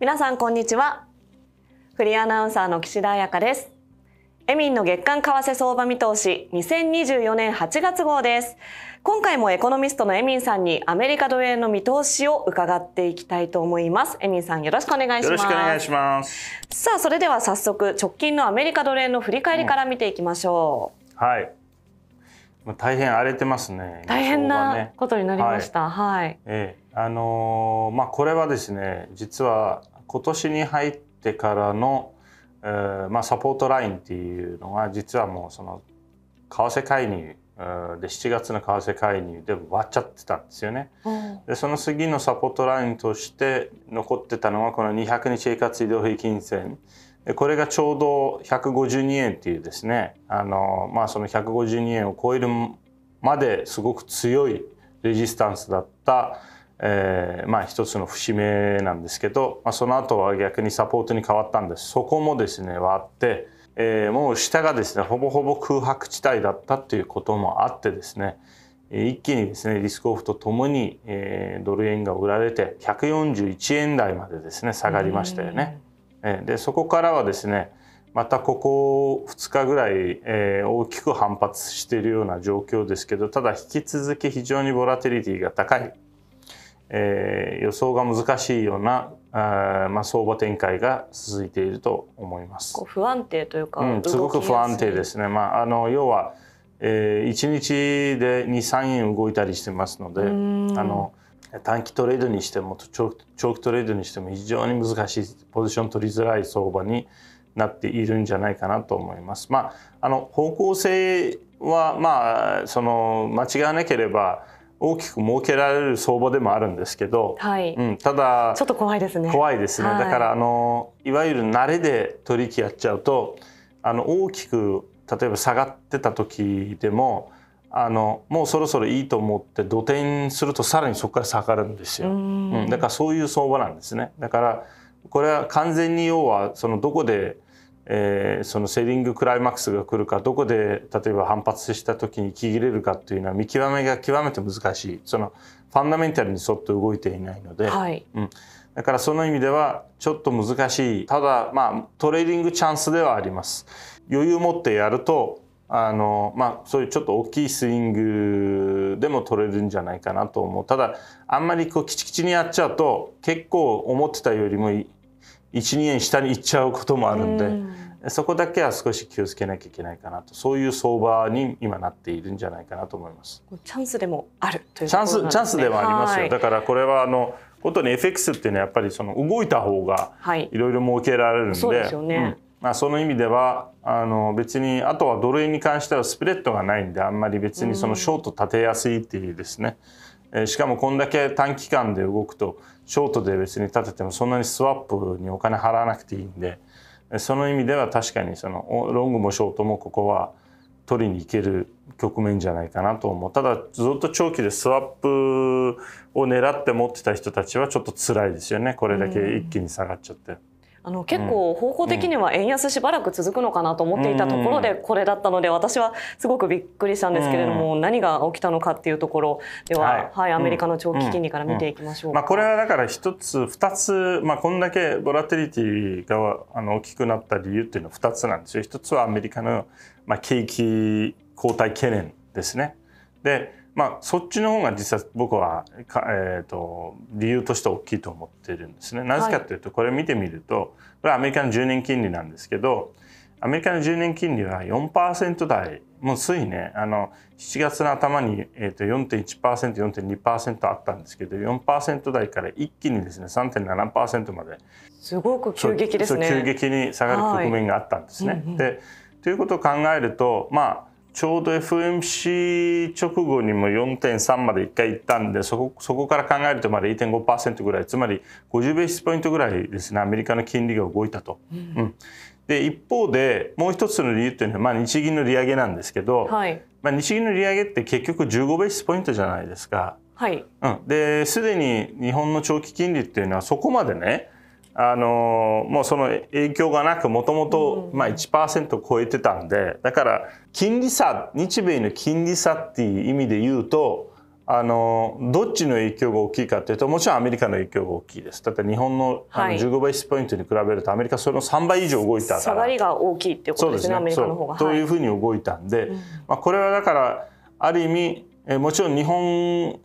皆さんこんにちはフリーアナウンサーの岸田彩香ですエミンの月間為替相場見通し2024年8月号です今回もエコノミストのエミンさんにアメリカドル円の見通しを伺っていきたいと思いますエミンさんよろしくお願いしますよろしくお願いしますさあそれでは早速直近のアメリカドル円の振り返りから見ていきましょう、うん、はい大変荒れてますね大変なことになりました、はい、はい、ええあのまあ、これはですね実は今年に入ってからの、えー、まあ、サポートラインっていうのが実はもうその為替介入で7月の為替介入で割っちゃってたんですよね。うん、でその次のサポートラインとして残ってたのがこの200日生活移動平均線でこれがちょうど152円っていうですねあの、まあ、その152円を超えるまですごく強いレジスタンスだったえー、まあ一つの節目なんですけど、まあ、その後は逆にサポートに変わったんです。そこもですね、割って、えー、もう下がですね、ほぼほぼ空白地帯だったということもあってですね、一気にですね、リスクオフとともに、えー、ドル円が売られて、141円台までですね、下がりましたよね。えー、で、そこからはですね、またここ2日ぐらい、えー、大きく反発しているような状況ですけどただ引き続き非常にボラテリティが高いえー、予想が難しいようなあまあ相場展開が続いていると思います。こう不安定というか、うん、すごく不安定ですね。まああの要は、えー、1日で2、3円動いたりしてますので、あの短期トレードにしても長期トレードにしても非常に難しいポジション取りづらい相場になっているんじゃないかなと思います。まああの方向性はまあその間違わなければ。大きく設けられる相場でもあるんですけど、はい、うん、ただちょっと怖いですね怖いですね、だからあのいわゆる慣れで取引やっちゃうとあの大きく例えば下がってた時でもあのもうそろそろいいと思って土手にするとさらにそこから下がるんですよ、うんうんだからそういう相場なんですねだからこれは完全に要はそのどこでえー、そのセリングクライマックスが来るかどこで例えば反発した時に切れるかっていうのは見極めが極めて難しいそのファンダメンタルに沿って動いていないので、はい、うん、だからその意味ではちょっと難しいただまあトレーディングチャンスではあります。余裕を持ってやるとあのまあ、そういうちょっと大きいスイングでも取れるんじゃないかなと思うただあんまりこうきちきちにやっちゃうと結構思ってたよりも12円下に行っちゃうこともあるんで、うん、そこだけは少し気をつけなきゃいけないかなとそういう相場に今なっているんじゃないかなと思います。チャンスでもある、ね、チャンスチャンスでもありますよ。だからこれはあのことに FX っていうのはやっぱりその動いた方がいろいろ儲けられるんで、まあ、その意味ではあの別にあとはドル円に関してはスプレッドがないんであんまり別にそのショート立てやすいっていうですね、うんしかもこんだけ短期間で動くとショートで別に立ててもそんなにスワップにお金払わなくていいんでその意味では確かにそのロングもショートもここは取りに行ける局面じゃないかなと思うただずっと長期でスワップを狙って持ってた人たちはちょっと辛いですよねこれだけ一気に下がっちゃって。あの結構方向的には円安しばらく続くのかなと思っていたところでこれだったので私はすごくびっくりしたんですけれども何が起きたのかっていうところでははいアメリカの長期金利から見ていきましょうまあこれはだから一つ二つまあこんだけボラティリティがあの大きくなった理由っていうのは二つなんですよ一つはアメリカのまあ景気後退懸念ですねでまあ、そっちの方が実は僕はか、えーと、理由として大きいと思ってるんですね。なぜかというとこれ見てみるとこれはアメリカの10年金利なんですけどアメリカの10年金利は4%台もうついねあの7月の頭に、えー 4.1%4.2% あったんですけど4%台から一気にですね3.7%まですごく急激ですね急激に下がる局面があったんですね。はいうんうん、でということを考えるとまあちょうど FMC 直後にも4.3まで1回行ったんで、そこ、そこから考えるとまだ1.5%ぐらい、つまり50ベースポイントぐらいですね、アメリカの金利が動いたと。うん、うん、で、一方で、もう一つの理由っていうのは、まあ日銀の利上げなんですけど、はい、まあ日銀の利上げって結局15ベースポイントじゃないですか。はい。うん。で、すでに日本の長期金利っていうのはそこまでね、あのもうその影響がなくもともと1%超えてたんでだから金利差日米の金利差っていう意味で言うとあのどっちの影響が大きいかっていうともちろんアメリカの影響が大きいですだって日本のあの15倍スポイントに比べるとアメリカその3倍以上動いたから下がりが大きいっていうことですね、ね、アメリカの方が。というふうに動いたんで、うん、まあ、これはだからある意味えもちろん日本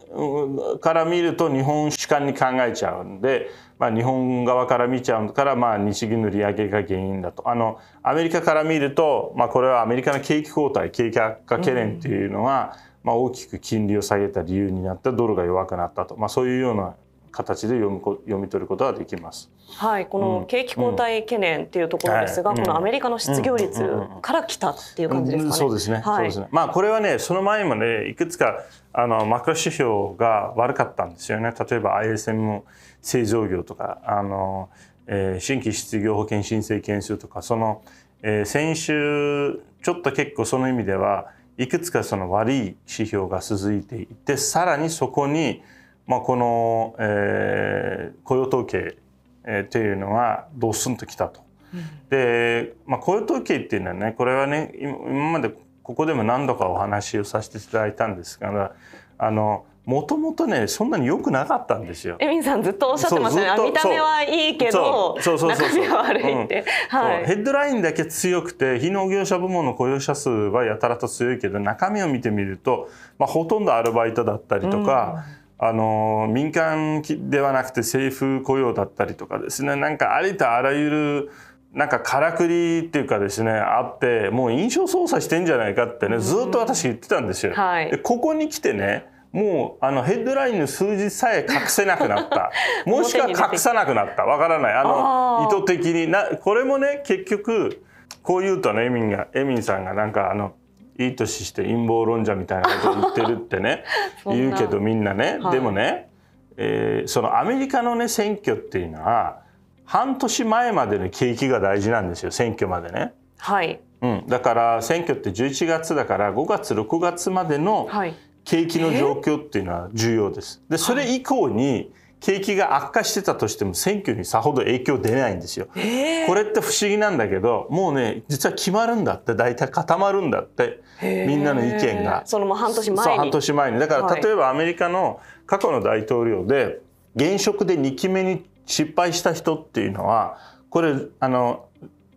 から見ると日本主観に考えちゃうんで、まあ、日本側から見ちゃうからまあ日銀の利上げが原因だとあのアメリカから見ると、まあ、これはアメリカの景気後退景気悪化懸念っていうのは、まあ、大きく金利を下げた理由になったドルが弱くなったと、まあ、そういうような形で読む読み取ることができます。はい、この景気後退懸念っていうところですが、うん、このアメリカの失業率から来たっていう感じですかね。そうですね。はい、そうですね。まあこれはね、その前もね、いくつかあのマクロ指標が悪かったんですよね。例えば ISM 製造業とか、あの、えー、新規失業保険申請件数とか、その、えー、先週ちょっと結構その意味では。いくつかその悪い指標が続いていてさらにそこにまあ、この、えー、雇用統計、えー、いうのはドスンときたと。で、まあ、雇用統計っていうのはねこれはね今までここでも何度かお話をさせていただいたんですがあのもともとねそんなによくなかったんですよ。エミンさんずっとおっしゃってましたね。見た目はいいけど中身は悪いって。ヘッドラインだけ強くて非農業者部門の雇用者数はやたらと強いけど中身を見てみると、まあ、ほとんどアルバイトだったりとか。うんあの民間ではなくて政府雇用だったりとかですねなんかありとあらゆるなんかからくりっていうかですねあってもう印象操作してんじゃないかってねずっと私言ってたんですよ。はい、でここに来てねもうあのヘッドラインの数字さえ隠せなくなった もしくは隠さなくなったわからないあの意図的になこれもね結局こう言うとねエミンがエミンさんがなんかあのいい年して陰謀論者みたいなこと言ってるってね 言うけどみんなね、はい、でもね、えー、そのアメリカのね選挙っていうのは半年前までの景気が大事なんですよ選挙までね。はい、うん、だから選挙って11月だから5月6月までの景気の状況っていうのは重要です。でそれ以降に、景気が悪化してたとしても選挙にさほど影響出ないんですよ。えー、これって不思議なんだけどもうね実は決まるんだって大体固まるんだって、えー、みんなの意見が。そのも半年前に半年前にだから例えばアメリカの過去の大統領で現職で2期目に失敗した人っていうのはこれあの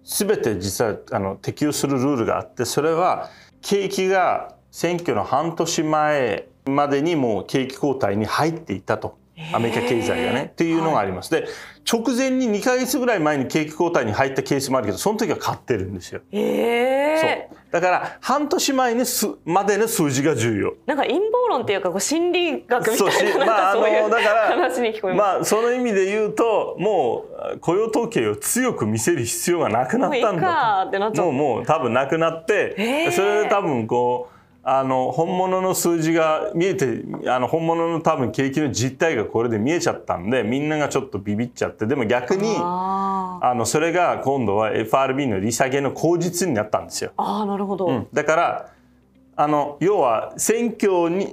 全て実はあの適用するルールがあってそれは景気が選挙の半年前までにもう景気後退に入っていたとアメリカ経済がね。っていうのがあります。で、直前に2ヶ月ぐらい前に景気後退に入ったケースもあるけど、その時は買ってるんですよ。えー、そう。だから、半年前にすまでの数字が重要。なんか陰謀論っていうか、こう心理学みたいなまあ、そういう話に聞こえます。まあ、その意味で言うと、もう雇用統計を強く見せる必要がなくなったんだ。もうもう多分なくなって、それで多分こう、あの本物の数字が見えてあの本物の多分景気の実態がこれで見えちゃったんでみんながちょっとビビっちゃってでも逆にあのそれが今度は FRB の利下げの口実になったんですよ。あなるほど、うん、だからあの要は選挙に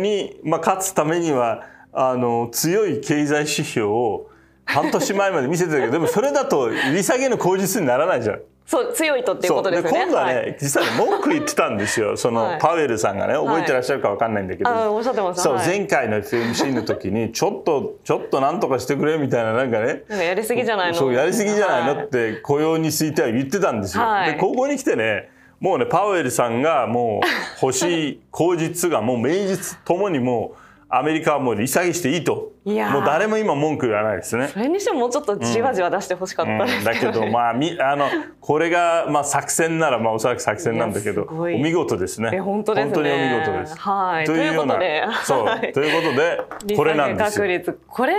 に、まあ、勝つためにはあの強い経済指標を半年前まで見せてたけどでもそれだと利下げの口実にならないじゃん。そう強いとっていうことですね。今度はね、はい、実は、ね、文句言ってたんですよ。その、パウエルさんがね覚えてらっしゃるかわかんないんだけど、はい、そう前回の FMC の時にちょっと ちょっとなんとかしてくれみたいななんかね。かやりすぎじゃないの。そうやりすぎじゃないのって雇用については言ってたんですよ。で高校に来てね。もうねパウエルさんがもう欲しい口実がもう名実ともにもうアメリカはもう利下げしていいといやもう誰も今文句言わないですねそれにしてももうちょっとじわじわ出してほしかったですねうんうん、だけどまあみあのこれがまあ作戦ならまあおそらく作戦なんだけどお見事ですね本当です、ね、本当にお見事ですはいということでそうということでこれなんですよ確率これ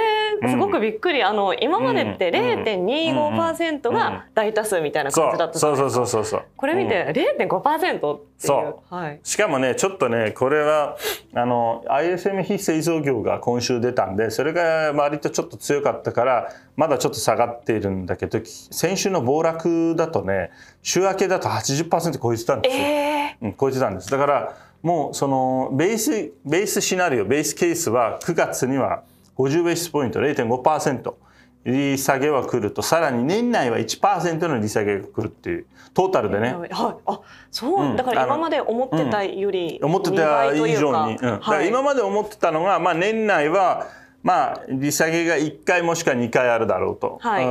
すごくびっくり、あの今までって0.25%が大多数みたいな感じだったそうそうそうそうそうこれ見て0.5%そう、はい、しかもねちょっとねこれはあの ISM 非製造業が今週出たんでそれが割とちょっと強かったからまだちょっと下がっているんだけど先週の暴落だとね週明けだと80%超えてたんですよ、えー、うん、超えてたんですだからもうそのベースベースシナリオベースケースは9月には50ベースポイント0.5%。利下げは来るとさらに年内は1%の利下げが来るっていうトータルでね、はい、あそう、うん、だから今まで思ってたより、うん、思ってた以上に、うん、はい、今まで思ってたのが、まあ、年内はまあ利下げが1回もしくは2回あるだろうと、はい、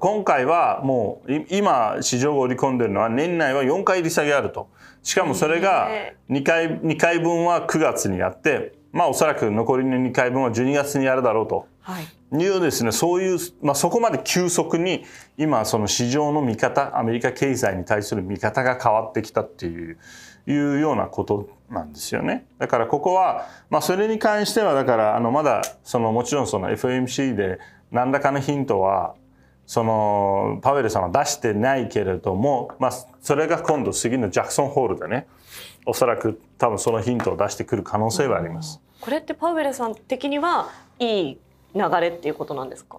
今回はもう今市場が織り込んでるのは年内は4回利下げあるとしかもそれが2回 ,2 回分は9月にやってまあおそらく残りの2回分は12月にやるだろうと。はいいうですね、そういう、まあ、そこまで急速に今その市場の見方、アメリカ経済に対する見方が変わってきたっていういうようなことなんですよね。だからここは、まあ、それに関してはだからあのまだそのもちろんその FMC で何らかのヒントはそのパウエルさんは出してないけれども、まあ、それが今度次のジャクソンホールでねおそらく多分そのヒントを出してくる可能性はあります。これってパウエルさん的にはいい流れっていうことなんですか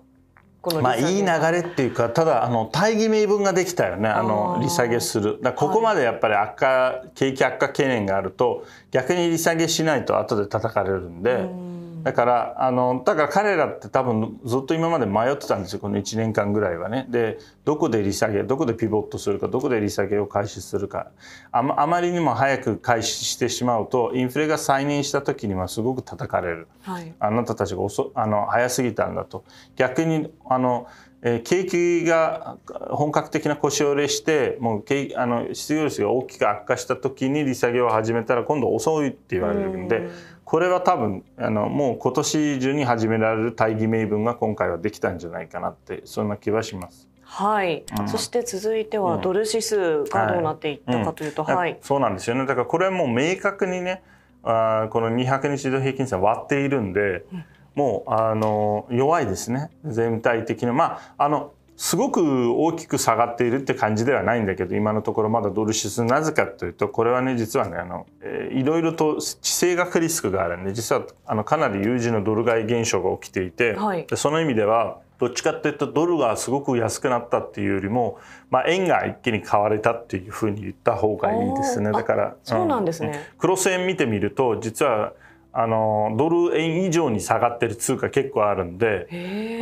このまあいい流れっていうかただあの大義名分ができたよねあの利下げするだここまでやっぱり悪化、はい、景気悪化懸念があると逆に利下げしないと後で叩かれるんで。うんだからあのだから彼らって多分ずっと今まで迷ってたんですよこの1年間ぐらいはね。でどこで利下げどこでピボットするかどこで利下げを開始するかあまあまりにも早く開始してしまうとインフレが再燃した時にはすごく叩かれる、はい、あなたたちが遅あの早すぎたんだと逆にあのえー、景気が本格的な腰折れしてもうあの失業率が大きく悪化した時に利下げを始めたら今度遅いって言われるんで。これは多分あのもう今年中に始められる大義名分が今回はできたんじゃないかなってそんな気はします。はい、うん、そして続いてはドル指数がどうなっていったかというと、はい、はいうん、そうなんですよねだからこれはもう明確にねあこの200日移動平均線割っているんで、うん、もうあの弱いですね全体的にまああのすごく大きく下がっているって感じではないんだけど今のところまだドル指数なぜかというとこれはね実はねあの、えいろいろと地政学リスクがあるんで実はあのかなり有事のドル買い現象が起きていて、はい、でその意味ではどっちかっていうとドルがすごく安くなったっていうよりも、まあ、円が一気に買われたっていうふうに言った方がいいですねだからそうなんですね、うん、クロス円見てみると実はあのドル円以上に下がってる通貨結構あるんで、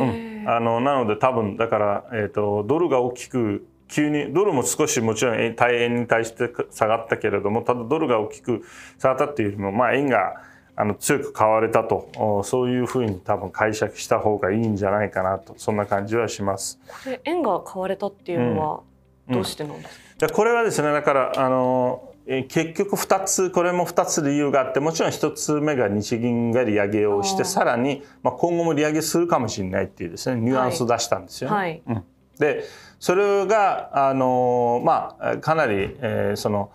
うん、あのなので多分だから、えーと、ドルが大きく急にドルも少しもちろん対円に対して下がったけれどもただドルが大きく下がったっていうよりも、まあ、円があの強く買われたとそういうふうに多分解釈した方がいいんじゃないかなとそんな感じはします。これ円が買われたっていうのは、うん、どうしてなんですか、うん、これはですねだからあの結局2つこれも2つ理由があってもちろん1つ目が日銀が利上げをしてさらに、まあ、今後も利上げするかもしれないっていうですねニュアンスを出したんですよね。はいはい、でそれがあのまあかなり、えー、その。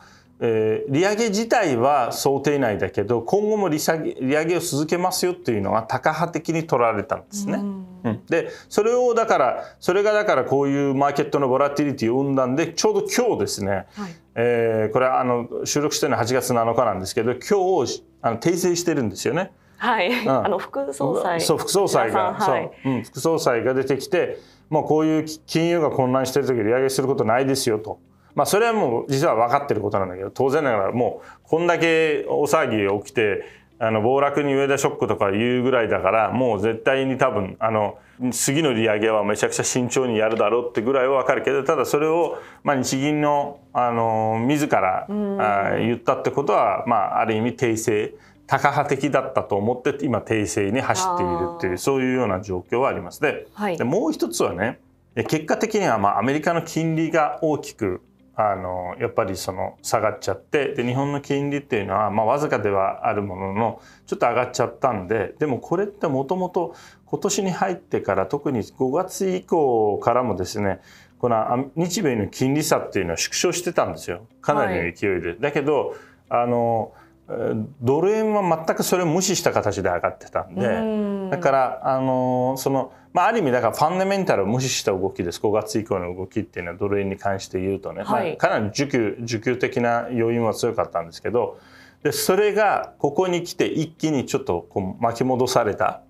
えー、利上げ自体は想定内だけど今後も利下げ利上げを続けますよっていうのが高派的に取られたんですね。うん、うん、でそれをだからそれがだからこういうマーケットのボラティリティを生んだんでちょうど今日ですね、はい、えー、これはあの収録してるのは8月7日なんですけど今日あの訂正してるんですよね。はい、あの副総裁副総裁が、はい、う、ん、副総裁が出てきてもうこういう金融が混乱してる時利上げすることないですよと。まあ、それはもう実は分かってることなんだけど当然ながらもうこんだけ大騒ぎ起きてあの暴落に上田ショックとか言うぐらいだからもう絶対に多分あの次の利上げはめちゃくちゃ慎重にやるだろうってぐらいは分かるけどただそれを、まあ、日銀のあの自らあ言ったってことは、まあ、ある意味訂正高派的だったと思って今訂正に走っているっていうそういうような状況はあります。ね。はい、でもう一つはね結果的にはまあアメリカの金利が大きくあのやっぱりその下がっちゃってで日本の金利っていうのは、まあ、わずかではあるもののちょっと上がっちゃったんででもこれってもともと今年に入ってから特に5月以降からもですねこの日米の金利差っていうのは縮小してたんですよかなりの勢いで。はい、だけどあのドル円は全くそれを無視した形で上がってたんでだからあのその。まあ、ある意味だからファンダメンタルを無視した動きです5月以降の動きっていうのはドル円に関して言うとね、はい、まあ、かなり需給需給的な要因は強かったんですけどでそれがここに来て一気にちょっとこう巻き戻された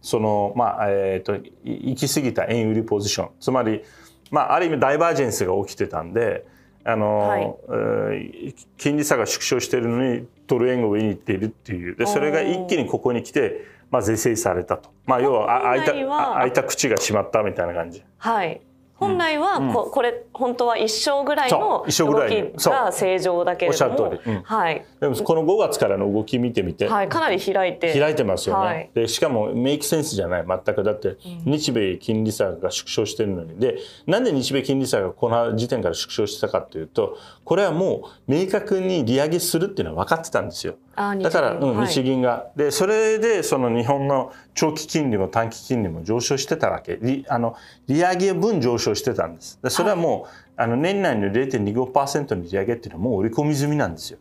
そのまあえっ、ー、と行き過ぎた円売りポジションつまり、まあ、ある意味ダイバージェンスが起きてたんで。あの、はい、金利差が縮小しているのにドル円が上に行っているっていうでそれが一気にここに来てまあ、是正されたと、まあ、要は開いた開いた口が閉まったみたいな感じ。はい本来はこ,、これ本当は一生ぐらいの動きが正常だけれども、うん、はい、でもこの5月からの動き見てみて、はい、かなり開いて開いてますよね、はい、でしかもメイクセンスじゃない全くだって日米金利差が縮小してるのにでなんで日米金利差がこの時点から縮小したかというとこれはもう明確に利上げするっていうのは分かってたんですよ。だから、うん、日銀が、はい、でそれでその日本の長期金利も短期金利も上昇してたわけ利あの利上げ分上昇してたんですでそれはもう、はい、あの年内の0.25%の利上げっていうのはもう織り込み済みなんですよ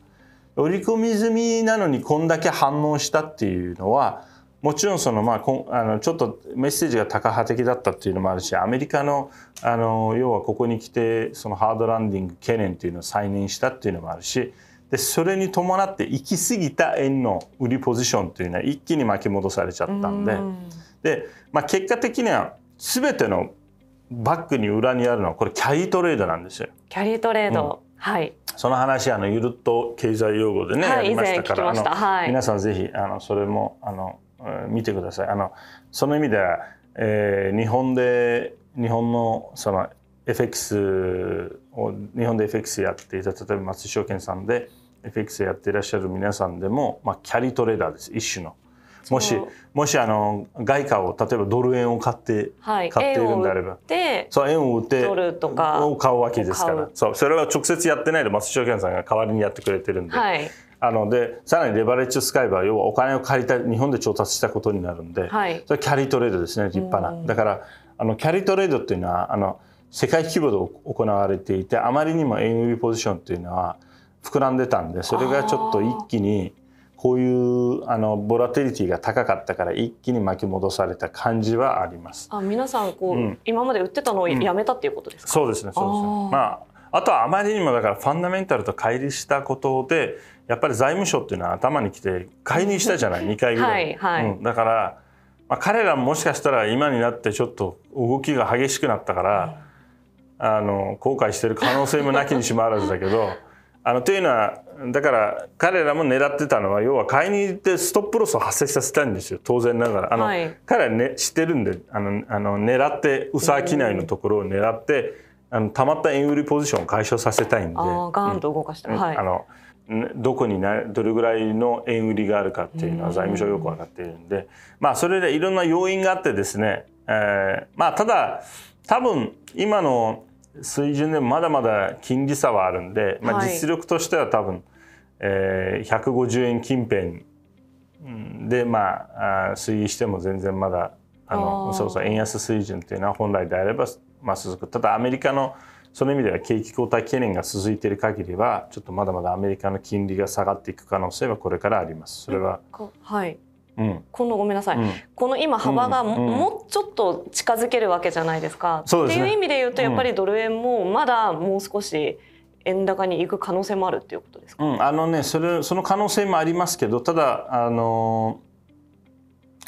織り込み済みなのにこんだけ反応したっていうのはもちろんそのまあこあのちょっとメッセージが高派的だったっていうのもあるしアメリカのあの要はここに来てそのハードランディング懸念っていうのを再燃したっていうのもあるしでそれに伴って行き過ぎた円の売りポジションというのは一気に巻き戻されちゃったんでん、でまあ、結果的には全てのバックに裏にあるのはこれキャリートレードなんですよ。キャリートレード、うん、はいその話あのゆるっと経済用語でね、はい、やりましたから、はい、皆さんぜひあのそれもあの見てください。あのその意味では、えー、日本で日本のその FX を日本で FX やっていた例えば松井証券さんで FX やっていらっしゃる皆さんでも、まあ、キャリートレーダーです一種の。もしもしあの外貨を例えばドル円を買って、はい、買っているんであればそう円を売ってドルとかを買うわけですからそうそれは直接やってないで松井証券さんが代わりにやってくれてるんで、はい、あのでさらにレバレッジを使えば要はお金を借りた日本で調達したことになるんで、はい、それキャリートレードですね立派な。だからあのキャリートレードっていうのはあの世界規模で行われていてあまりにも ANB ポジションというのは膨らんでたんでそれがちょっと一気にこういうあのボラテリティが高かったから一気に巻き戻された感じはあります。あ皆さんこう、うん、今まで売ってたのをやめたっていうことですか、そうですねそうですねまああとはあまりにもだからファンダメンタルと乖離したことでやっぱり財務省っていうのは頭にきて介入したじゃない2 回ぐらい。はいはい、うん、だから、まあ、彼らももしかしたら今になってちょっと動きが激しくなったから、あの後悔してる可能性もなきにしもあらずだけど あのというのはだから彼らも狙ってたのは要は買いに行ってストップロスを発生させたいんですよ当然ながらあの、はい、彼ら、ね、知ってるんであのあの狙ってウサ機いのところを狙って、あのたまった円売りポジションを解消させたいんでガーンと動かした、うん、はい、あのどこにどれぐらいの円売りがあるかっていうのは財務省よく分かっているんで、まあ、それでいろんな要因があってですね、えー、まあただ多分今の水準でまだまだ金利差はあるんで、まあ、実力としては多分、はい、えー、150円近辺でまあ推移しても全然まだあのそうそう円安水準というのは本来であれば、まあ、続くただアメリカのその意味では景気後退懸念が続いている限りはちょっとまだまだアメリカの金利が下がっていく可能性はこれからあります。それは、はい、このごめんなさい、うん、この今幅がも,、うちょっと近づけるわけじゃないですか。すね、っていう意味で言うとやっぱりドル円もまだもう少し円高に行く可能性もあるっていうことですか、うん、あのねそれその可能性もありますけどただあの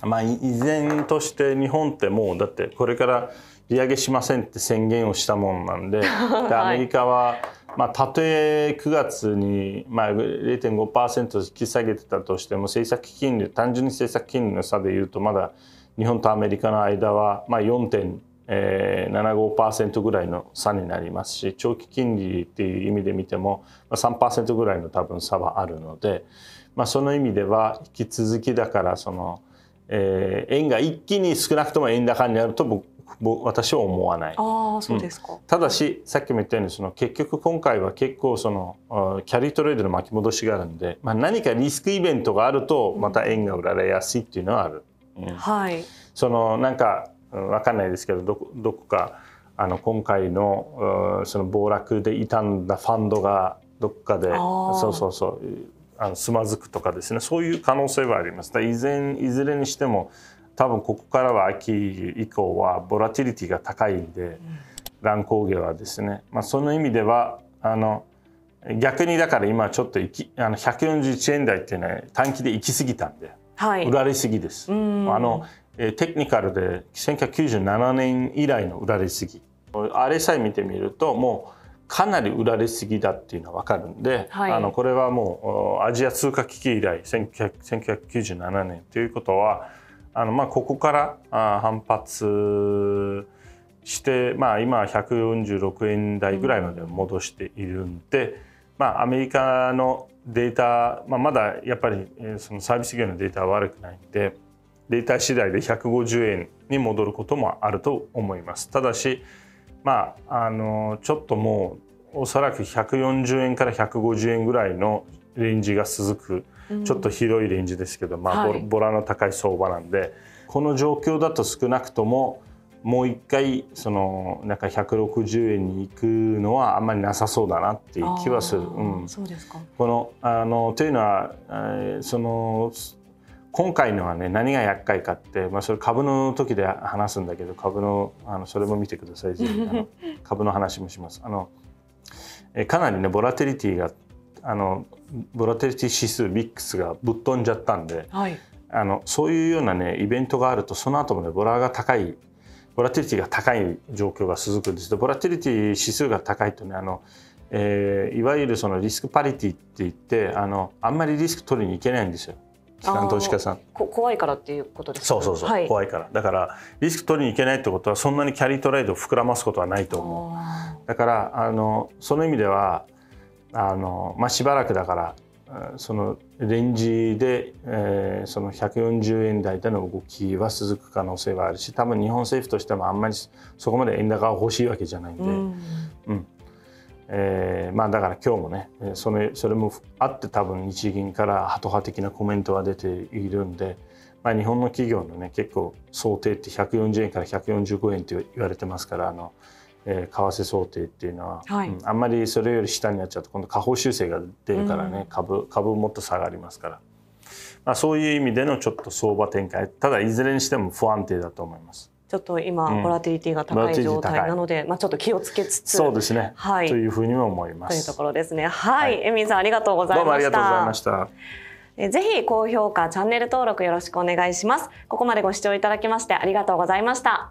まあ依然として日本ってもうだってこれから利上げしませんって宣言をしたもんなんで はい、アメリカは。まあ、たとえ9月に、まあ、0.5%引き下げてたとしても政策金利単純に政策金利の差でいうとまだ日本とアメリカの間は、まあ、4.75%ぐらいの差になりますし長期金利っていう意味で見ても3%ぐらいの多分差はあるので、まあ、その意味では引き続きだからその、えー、円が一気に少なくとも円高になると僕私は思わないあそうですか、うん、ただしさっきも言ったようにその結局今回は結構そのキャリートレードの巻き戻しがあるんで、まあ、何かリスクイベントがあるとまた円が売られやすいっていうのはある。うん、はい、そのなんか分かんないですけどどこどこかあの今回のその暴落で傷んだファンドがどっかでそうそうそうあのつまずくとかですねそういう可能性はあります。だいずれにしても多分ここからは秋以降はボラティリティが高いんで、乱高下はですね、まあ、その意味ではあの逆にだから今ちょっとあの141円台っていうのは短期で行き過ぎたんで、はい、売られすぎです。あのテクニカルで1997年以来の売られすぎあれさえ見てみるともうかなり売られすぎだっていうのは分かるんで、はい、あのこれはもうアジア通貨危機以来1997年ということはあのまあここから反発して、まあ、今146円台ぐらいまで戻しているんで、まあ、アメリカのデータ、まあ、まだやっぱりそのサービス業のデータは悪くないんでデータ次第で150円に戻ることもあると思います。ただし、まあ、あのちょっともうおそらく140円から150円ぐらいのレンジが続くちょっと広いレンジですけど、まあボラの高い相場なんでこの状況だと少なくとももう一回そのなんか160円に行くのはあんまりなさそうだなっていう気はする。うん、そうですかこのあのというのは、えその今回のはね何が厄介かって、まあ、それ株の時で話すんだけど株のあのそれも見てくださいあの 株の話もします。あのえかなりねボラテリティがあのボラテリティ指数ミックスがぶっ飛んじゃったんで、はい、あのそういうようなねイベントがあるとその後もねボラが高いボラテリティが高い状況が続くんですけどボラテリティ指数が高いとねあの、えー、いわゆるそのリスクパリティって言ってあのあんまりリスク取りに行けないんですよ。機関投資家さん怖いからっていうことですそうそうそう、はい、怖いからだからリスク取りに行けないってことはそんなにキャリートレードを膨らますことはないと思うだからあのその意味ではあの、まあ、しばらくだからそのレンジで、えー、その140円台での動きは続く可能性はあるし多分日本政府としてもあんまりそこまで円高が欲しいわけじゃないんで、うん、うん、えー、まあ、だから今日もねそれそれもあって多分日銀からハト派的なコメントは出ているんで。まあ、日本の企業のね結構想定って140円から145円って言われてますからあの、えー、為替想定っていうのは、はいうん、あんまりそれより下になっちゃうと今度下方修正が出るからね、うん、株株もっと下がりますから、まあ、そういう意味でのちょっと相場展開ただいずれにしても不安定だと思います。ちょっと今、ボラティリティが高い状態なので、うん、まあちょっと気をつけつつ、そうですね。はい、というふうに思います。というところですね。はい、はい、エミさんありがとうございました。どうもありがとうございました。えぜひ高評価、チャンネル登録よろしくお願いします。ここまでご視聴いただきましてありがとうございました。